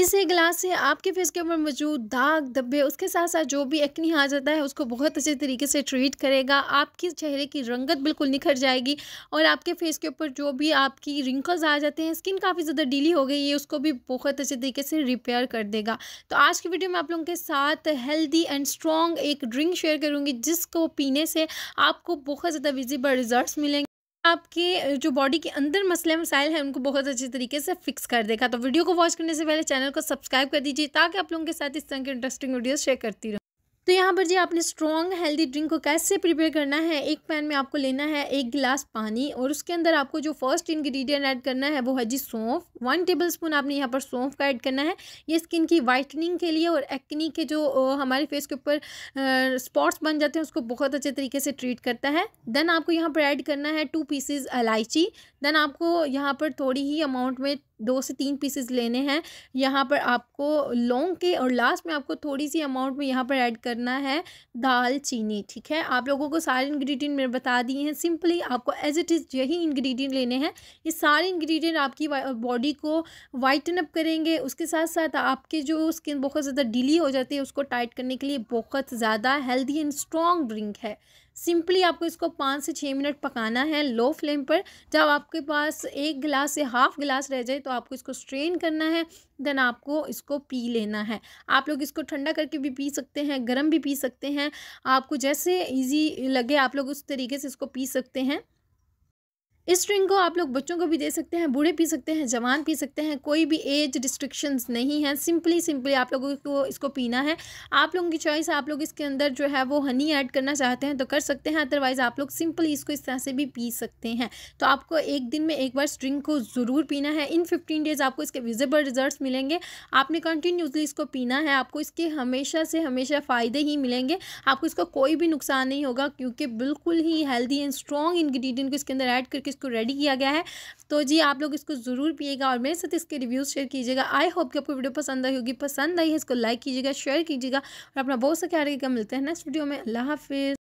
इस एक गिलास से आपके फेस के ऊपर मौजूद दाग धब्बे उसके साथ साथ जो भी एक्नी आ जाता है उसको बहुत अच्छे तरीके से ट्रीट करेगा आपके चेहरे की रंगत बिल्कुल निखर जाएगी और आपके फेस के ऊपर जो भी आपकी रिंकल्स आ जाते हैं स्किन काफ़ी ज़्यादा डीली हो गई है उसको भी बहुत अच्छे तरीके से रिपेयर कर देगा तो आज की वीडियो में आप लोगों के साथ हेल्दी एंड स्ट्रॉन्ग एक ड्रिंक शेयर करूँगी जिसको पीने से आपको बहुत ज़्यादा विजिबल रिजल्ट मिलेंगे आपके जो बॉडी के अंदर मसले मसाइल हैं उनको बहुत अच्छे तरीके से फिक्स कर देगा तो वीडियो को वॉच करने से पहले चैनल को सब्सक्राइब कर दीजिए ताकि आप लोगों के साथ इस तरह के इंटरेस्टिंग वीडियोस शेयर करती रहूँ तो यहाँ पर जी आपने स्ट्रॉन्ग हेल्दी ड्रिंक को कैसे प्रिपेयर करना है एक पैन में आपको लेना है एक गिलास पानी और उसके अंदर आपको जो फर्स्ट इंग्रेडिएंट ऐड करना है वो है जी सौंफ वन टेबल स्पून आपने यहाँ पर सौंफ का ऐड करना है ये स्किन की वाइटनिंग के लिए और एक्नी के जो हमारे फेस के ऊपर स्पॉट्स बन जाते हैं उसको बहुत अच्छे तरीके से ट्रीट करता है देन आपको यहाँ पर ऐड करना है टू पीसेज इलायची देन आपको यहाँ पर थोड़ी ही अमाउंट में दो से तीन पीसेस लेने हैं यहाँ पर आपको लौंग के और लास्ट में आपको थोड़ी सी अमाउंट में यहाँ पर ऐड करना है दाल चीनी ठीक है आप लोगों को सारे इंग्रेडिएंट मैंने बता दिए हैं सिंपली आपको एज इट इज़ यही इंग्रेडिएंट लेने हैं ये सारे इंग्रेडिएंट आपकी बॉडी को वाइटन अप करेंगे उसके साथ साथ आपके जो स्किन बहुत ज़्यादा डीली हो जाती है उसको टाइट करने के लिए बहुत ज़्यादा हेल्दी एंड स्ट्रॉन्ग ड्रिंक है सिंपली आपको इसको पाँच से छः मिनट पकाना है लो फ्लेम पर जब आपके पास एक गिलास या हाफ गिलास रह जाए तो आपको इसको स्ट्रेन करना है देन आपको इसको पी लेना है आप लोग इसको ठंडा करके भी पी सकते हैं गर्म भी पी सकते हैं आपको जैसे ईजी लगे आप लोग उस तरीके से इसको पी सकते हैं इस ड्रिंक को आप लोग बच्चों को भी दे सकते हैं बूढ़े पी सकते हैं जवान पी सकते हैं कोई भी एज रिस्ट्रिक्शंस नहीं है सिंपली सिंपली आप लोगों को इसको पीना है आप लोगों की चॉइस है आप लोग इसके अंदर जो है वो हनी ऐड करना चाहते हैं तो कर सकते हैं अदरवाइज़ आप लोग सिंपली इसको इस तरह से भी पी सकते हैं तो आपको एक दिन में एक बार इस ड्रिंक को ज़रूर पीना है इन फिफ्टीन डेज़ आपको इसके विजिबल रिजल्ट मिलेंगे आपने कंटिन्यूसली इसको पीना है आपको इसके हमेशा से हमेशा फ़ायदे ही मिलेंगे आपको इसका कोई भी नुकसान नहीं होगा क्योंकि बिल्कुल ही हेल्दी एंड स्ट्रॉन्ग इन्ग्रीडियंट को इसके अंदर ऐड करके इसको रेडी किया गया है तो जी आप लोग इसको ज़रूर पिएगा और मेरे साथ इसके रिव्यूज़ शेयर कीजिएगा आई होप कि आपको वीडियो पसंद आई होगी पसंद आई है इसको लाइक कीजिएगा शेयर कीजिएगा और अपना बहुत सा ख्याल रखिएगा मिलते हैं नेक्स्ट वीडियो में अल्लाह हाफिज़